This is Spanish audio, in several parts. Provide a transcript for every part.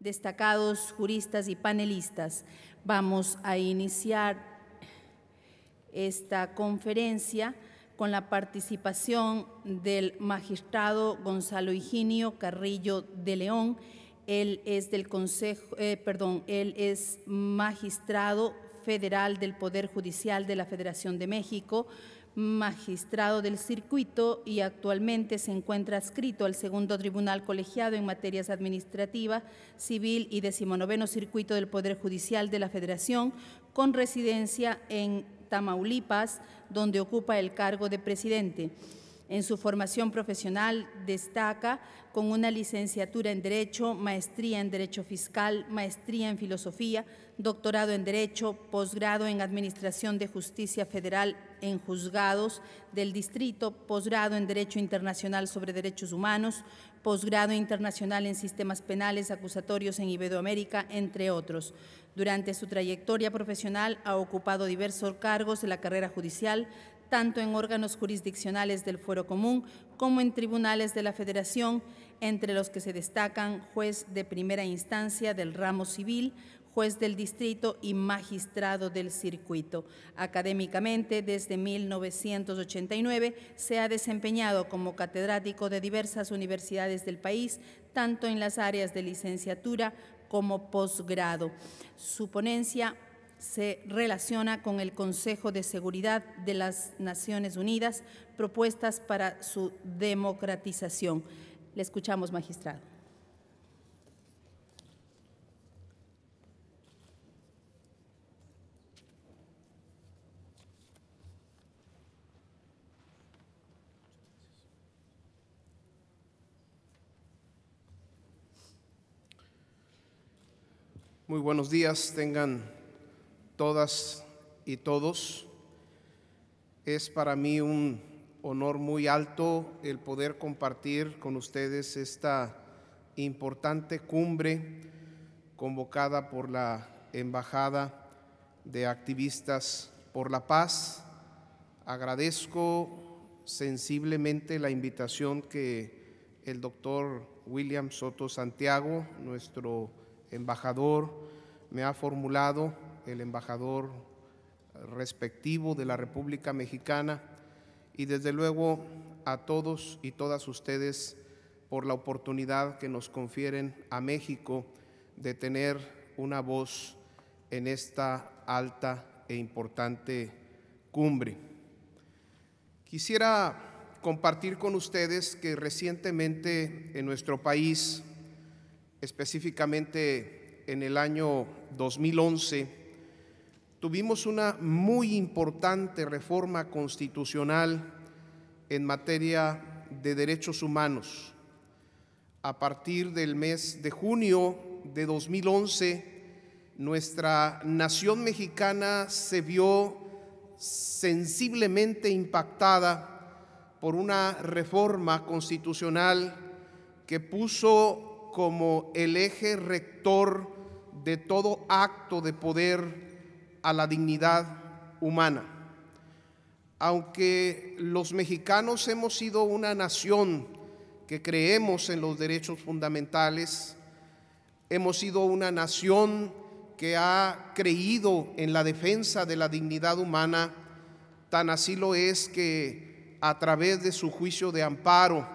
destacados juristas y panelistas. Vamos a iniciar esta conferencia con la participación del magistrado Gonzalo Higinio Carrillo de León. Él es del Consejo, eh, perdón, él es magistrado federal del Poder Judicial de la Federación de México, magistrado del circuito y actualmente se encuentra adscrito al segundo tribunal colegiado en materias administrativa, civil y decimonoveno circuito del Poder Judicial de la Federación, con residencia en Tamaulipas, donde ocupa el cargo de presidente. En su formación profesional destaca con una licenciatura en Derecho, maestría en Derecho Fiscal, maestría en Filosofía, doctorado en Derecho, posgrado en Administración de Justicia Federal en Juzgados del Distrito, posgrado en Derecho Internacional sobre Derechos Humanos, posgrado internacional en Sistemas Penales Acusatorios en Iberoamérica, entre otros. Durante su trayectoria profesional ha ocupado diversos cargos en la carrera judicial, tanto en órganos jurisdiccionales del Fuero Común como en tribunales de la Federación, entre los que se destacan juez de primera instancia del ramo civil, juez del distrito y magistrado del circuito. Académicamente, desde 1989, se ha desempeñado como catedrático de diversas universidades del país, tanto en las áreas de licenciatura como posgrado. Su ponencia se relaciona con el Consejo de Seguridad de las Naciones Unidas, propuestas para su democratización. Le escuchamos, magistrado. Muy buenos días, tengan todas y todos. Es para mí un honor muy alto el poder compartir con ustedes esta importante cumbre convocada por la Embajada de Activistas por la Paz. Agradezco sensiblemente la invitación que el doctor William Soto Santiago, nuestro embajador, me ha formulado el embajador respectivo de la República Mexicana y desde luego a todos y todas ustedes por la oportunidad que nos confieren a México de tener una voz en esta alta e importante cumbre. Quisiera compartir con ustedes que recientemente en nuestro país, específicamente en el año 2011, tuvimos una muy importante reforma constitucional en materia de derechos humanos. A partir del mes de junio de 2011, nuestra nación mexicana se vio sensiblemente impactada por una reforma constitucional que puso como el eje rector de todo acto de poder a la dignidad humana. Aunque los mexicanos hemos sido una nación que creemos en los derechos fundamentales, hemos sido una nación que ha creído en la defensa de la dignidad humana, tan así lo es que a través de su juicio de amparo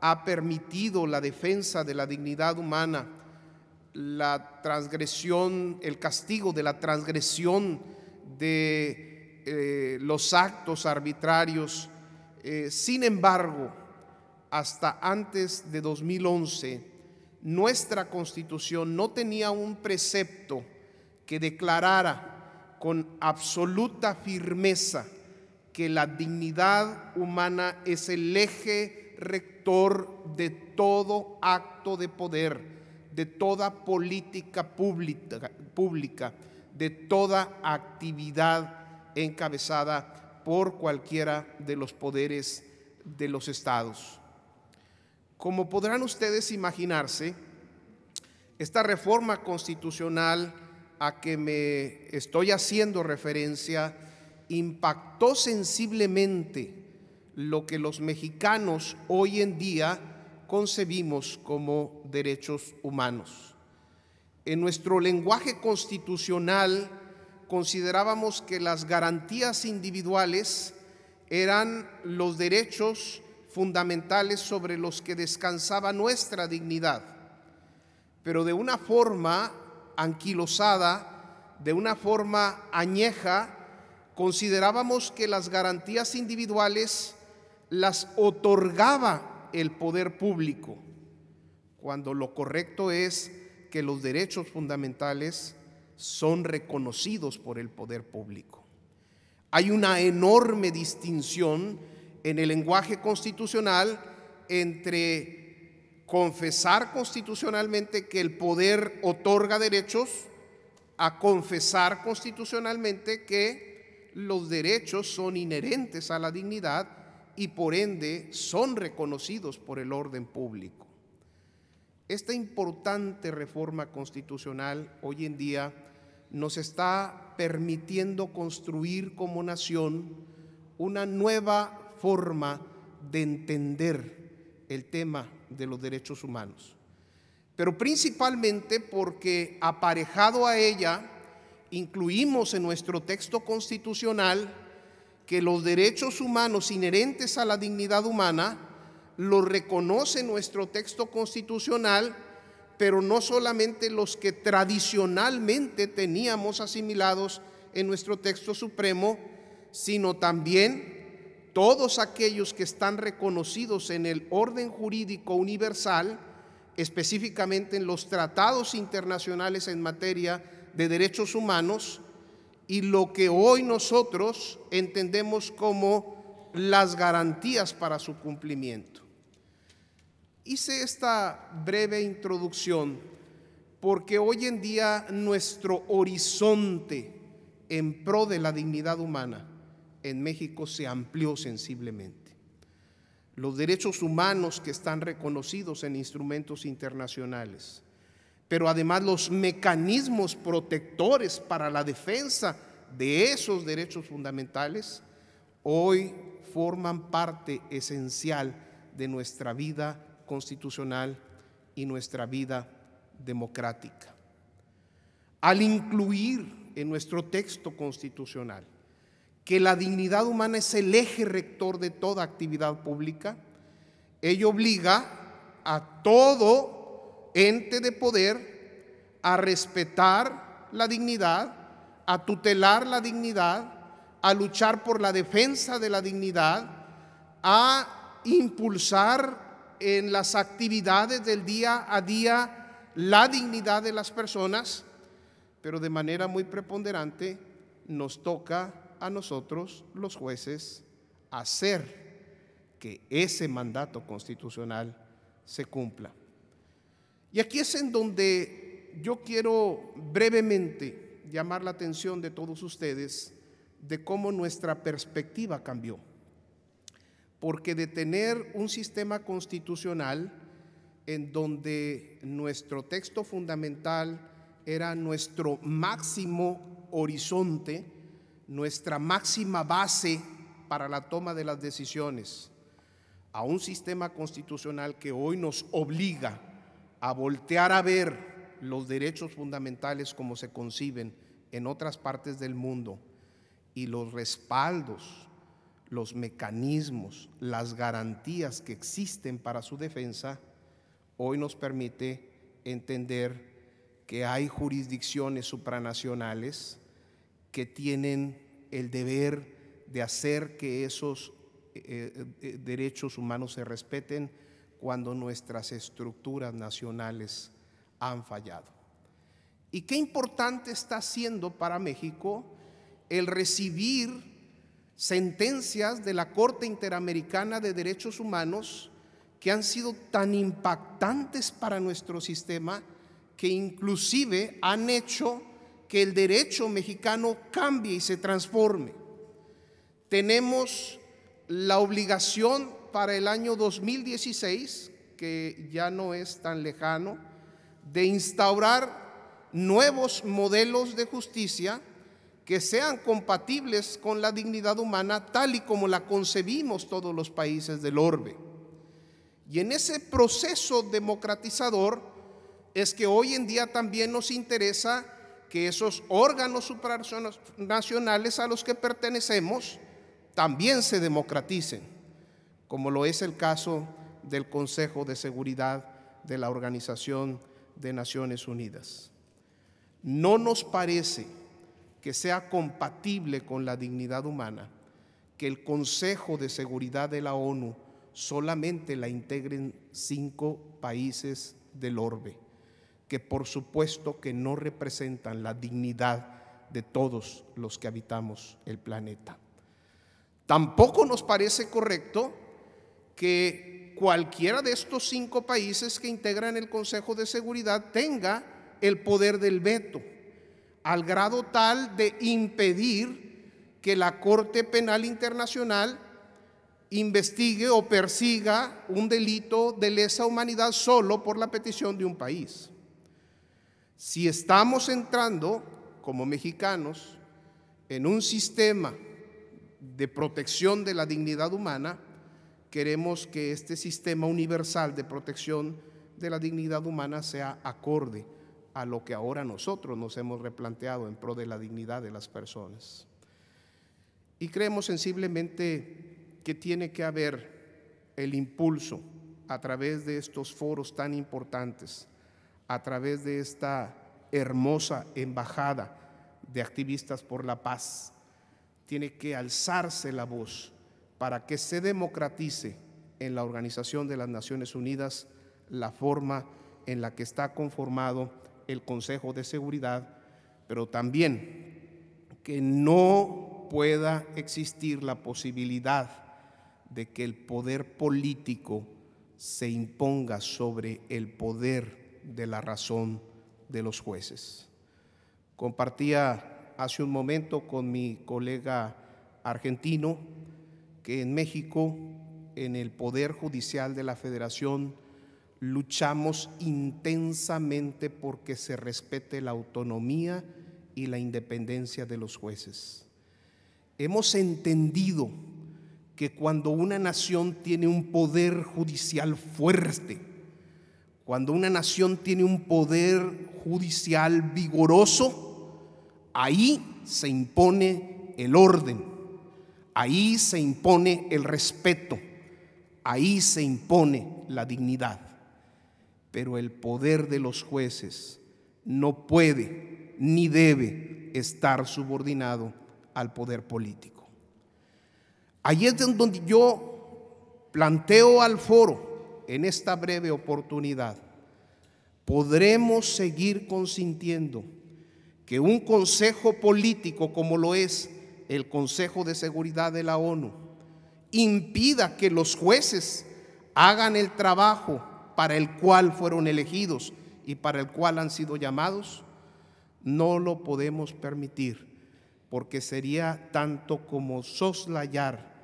ha permitido la defensa de la dignidad humana la transgresión, el castigo de la transgresión de eh, los actos arbitrarios. Eh, sin embargo, hasta antes de 2011, nuestra constitución no tenía un precepto que declarara con absoluta firmeza que la dignidad humana es el eje rector de todo acto de poder de toda política pública, pública de toda actividad encabezada por cualquiera de los poderes de los estados. Como podrán ustedes imaginarse, esta reforma constitucional a que me estoy haciendo referencia impactó sensiblemente lo que los mexicanos hoy en día concebimos como derechos humanos. En nuestro lenguaje constitucional considerábamos que las garantías individuales eran los derechos fundamentales sobre los que descansaba nuestra dignidad, pero de una forma anquilosada, de una forma añeja, considerábamos que las garantías individuales las otorgaba el poder público, cuando lo correcto es que los derechos fundamentales son reconocidos por el poder público. Hay una enorme distinción en el lenguaje constitucional entre confesar constitucionalmente que el poder otorga derechos a confesar constitucionalmente que los derechos son inherentes a la dignidad y por ende son reconocidos por el orden público. Esta importante reforma constitucional hoy en día nos está permitiendo construir como nación una nueva forma de entender el tema de los derechos humanos. Pero principalmente porque aparejado a ella, incluimos en nuestro texto constitucional que los derechos humanos inherentes a la dignidad humana los reconoce nuestro texto constitucional, pero no solamente los que tradicionalmente teníamos asimilados en nuestro texto supremo, sino también todos aquellos que están reconocidos en el orden jurídico universal, específicamente en los tratados internacionales en materia de derechos humanos, y lo que hoy nosotros entendemos como las garantías para su cumplimiento. Hice esta breve introducción porque hoy en día nuestro horizonte en pro de la dignidad humana en México se amplió sensiblemente. Los derechos humanos que están reconocidos en instrumentos internacionales, pero además los mecanismos protectores para la defensa de esos derechos fundamentales, hoy forman parte esencial de nuestra vida constitucional y nuestra vida democrática. Al incluir en nuestro texto constitucional que la dignidad humana es el eje rector de toda actividad pública, ello obliga a todo ente de poder, a respetar la dignidad, a tutelar la dignidad, a luchar por la defensa de la dignidad, a impulsar en las actividades del día a día la dignidad de las personas, pero de manera muy preponderante nos toca a nosotros los jueces hacer que ese mandato constitucional se cumpla. Y aquí es en donde yo quiero brevemente llamar la atención de todos ustedes de cómo nuestra perspectiva cambió. Porque de tener un sistema constitucional en donde nuestro texto fundamental era nuestro máximo horizonte, nuestra máxima base para la toma de las decisiones, a un sistema constitucional que hoy nos obliga a voltear a ver los derechos fundamentales como se conciben en otras partes del mundo y los respaldos, los mecanismos, las garantías que existen para su defensa, hoy nos permite entender que hay jurisdicciones supranacionales que tienen el deber de hacer que esos eh, eh, eh, derechos humanos se respeten cuando nuestras estructuras nacionales han fallado. Y qué importante está siendo para México el recibir sentencias de la Corte Interamericana de Derechos Humanos que han sido tan impactantes para nuestro sistema que inclusive han hecho que el derecho mexicano cambie y se transforme. Tenemos la obligación para el año 2016, que ya no es tan lejano, de instaurar nuevos modelos de justicia que sean compatibles con la dignidad humana tal y como la concebimos todos los países del orbe. Y en ese proceso democratizador es que hoy en día también nos interesa que esos órganos supranacionales a los que pertenecemos también se democraticen como lo es el caso del Consejo de Seguridad de la Organización de Naciones Unidas. No nos parece que sea compatible con la dignidad humana que el Consejo de Seguridad de la ONU solamente la integren cinco países del orbe, que por supuesto que no representan la dignidad de todos los que habitamos el planeta. Tampoco nos parece correcto que cualquiera de estos cinco países que integran el Consejo de Seguridad tenga el poder del veto, al grado tal de impedir que la Corte Penal Internacional investigue o persiga un delito de lesa humanidad solo por la petición de un país. Si estamos entrando como mexicanos en un sistema de protección de la dignidad humana, queremos que este sistema universal de protección de la dignidad humana sea acorde a lo que ahora nosotros nos hemos replanteado en pro de la dignidad de las personas. Y creemos sensiblemente que tiene que haber el impulso a través de estos foros tan importantes, a través de esta hermosa embajada de activistas por la paz. Tiene que alzarse la voz para que se democratice en la Organización de las Naciones Unidas la forma en la que está conformado el Consejo de Seguridad, pero también que no pueda existir la posibilidad de que el poder político se imponga sobre el poder de la razón de los jueces. Compartía hace un momento con mi colega argentino que en México, en el Poder Judicial de la Federación, luchamos intensamente porque se respete la autonomía y la independencia de los jueces. Hemos entendido que cuando una nación tiene un poder judicial fuerte, cuando una nación tiene un poder judicial vigoroso, ahí se impone el orden Ahí se impone el respeto, ahí se impone la dignidad. Pero el poder de los jueces no puede ni debe estar subordinado al poder político. Ahí es donde yo planteo al foro, en esta breve oportunidad, podremos seguir consintiendo que un consejo político como lo es el Consejo de Seguridad de la ONU impida que los jueces hagan el trabajo para el cual fueron elegidos y para el cual han sido llamados, no lo podemos permitir, porque sería tanto como soslayar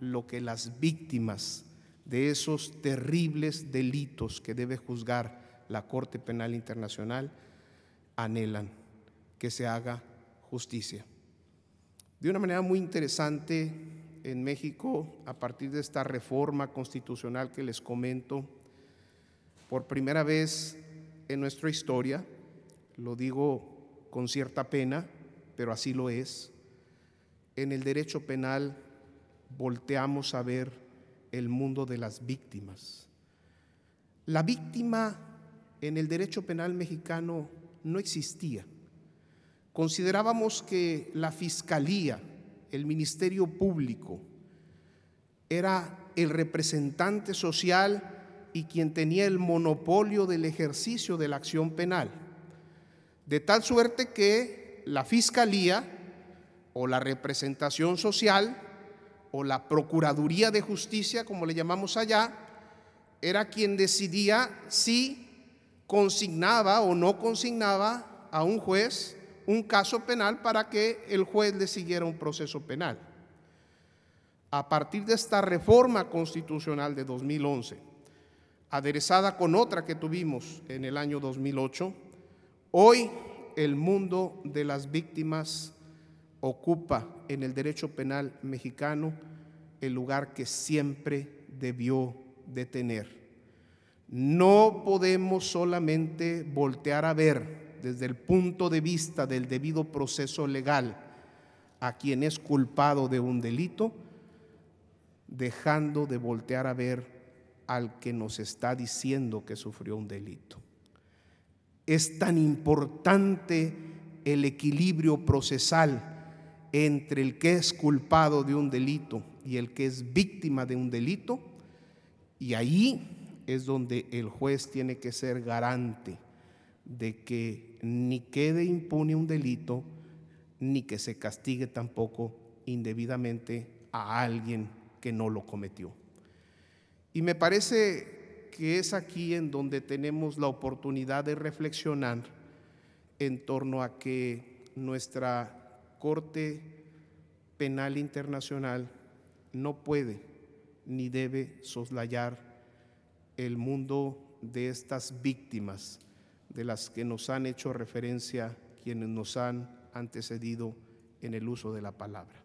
lo que las víctimas de esos terribles delitos que debe juzgar la Corte Penal Internacional anhelan, que se haga justicia de una manera muy interesante en México a partir de esta reforma constitucional que les comento. Por primera vez en nuestra historia, lo digo con cierta pena, pero así lo es, en el derecho penal volteamos a ver el mundo de las víctimas. La víctima en el derecho penal mexicano no existía. Considerábamos que la Fiscalía, el Ministerio Público, era el representante social y quien tenía el monopolio del ejercicio de la acción penal. De tal suerte que la Fiscalía o la representación social o la Procuraduría de Justicia, como le llamamos allá, era quien decidía si consignaba o no consignaba a un juez un caso penal para que el juez le siguiera un proceso penal. A partir de esta reforma constitucional de 2011, aderezada con otra que tuvimos en el año 2008, hoy el mundo de las víctimas ocupa en el derecho penal mexicano el lugar que siempre debió de tener. No podemos solamente voltear a ver desde el punto de vista del debido proceso legal a quien es culpado de un delito, dejando de voltear a ver al que nos está diciendo que sufrió un delito. Es tan importante el equilibrio procesal entre el que es culpado de un delito y el que es víctima de un delito, y ahí es donde el juez tiene que ser garante de que ni quede impune un delito, ni que se castigue tampoco indebidamente a alguien que no lo cometió. Y me parece que es aquí en donde tenemos la oportunidad de reflexionar en torno a que nuestra Corte Penal Internacional no puede ni debe soslayar el mundo de estas víctimas de las que nos han hecho referencia quienes nos han antecedido en el uso de la palabra.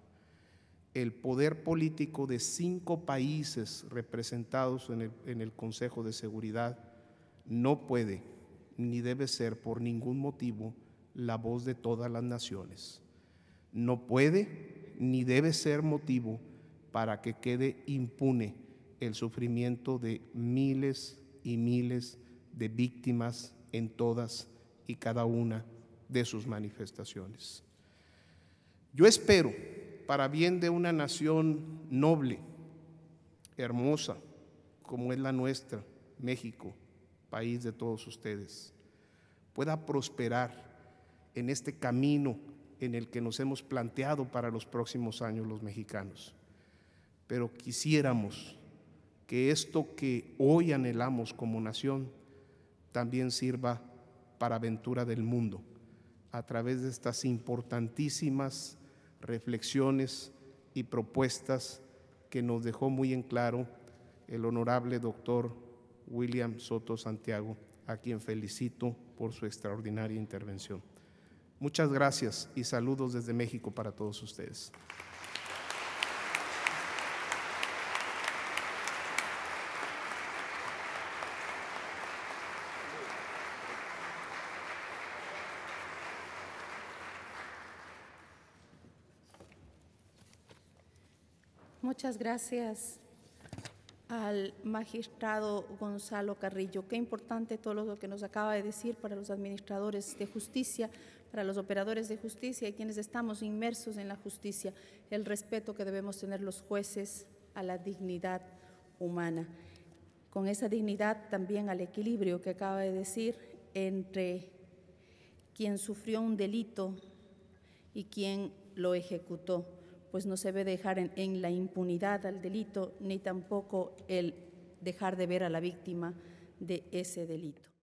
El poder político de cinco países representados en el, Consejo de Seguridad no puede ni debe ser por ningún motivo la voz de todas las naciones. No puede ni debe ser motivo para que quede impune el sufrimiento de miles y miles de víctimas en todas y cada una de sus manifestaciones. Yo espero, para bien de una nación noble, hermosa, como es la nuestra, México, país de todos ustedes, pueda prosperar en este camino en el que nos hemos planteado para los próximos años los mexicanos. Pero quisiéramos que esto que hoy anhelamos como nación también sirva para aventura del mundo a través de estas importantísimas reflexiones y propuestas que nos dejó muy en claro el honorable doctor William Soto Santiago, a quien felicito por su extraordinaria intervención. Muchas gracias y saludos desde México para todos ustedes. Muchas gracias al magistrado Gonzalo Carrillo. Qué importante todo lo que nos acaba de decir para los administradores de justicia, para los operadores de justicia y quienes estamos inmersos en la justicia, el respeto que debemos tener los jueces a la dignidad humana. Con esa dignidad también al equilibrio que acaba de decir entre quien sufrió un delito y quien lo ejecutó pues no se debe dejar en, en la impunidad al delito, ni tampoco el dejar de ver a la víctima de ese delito.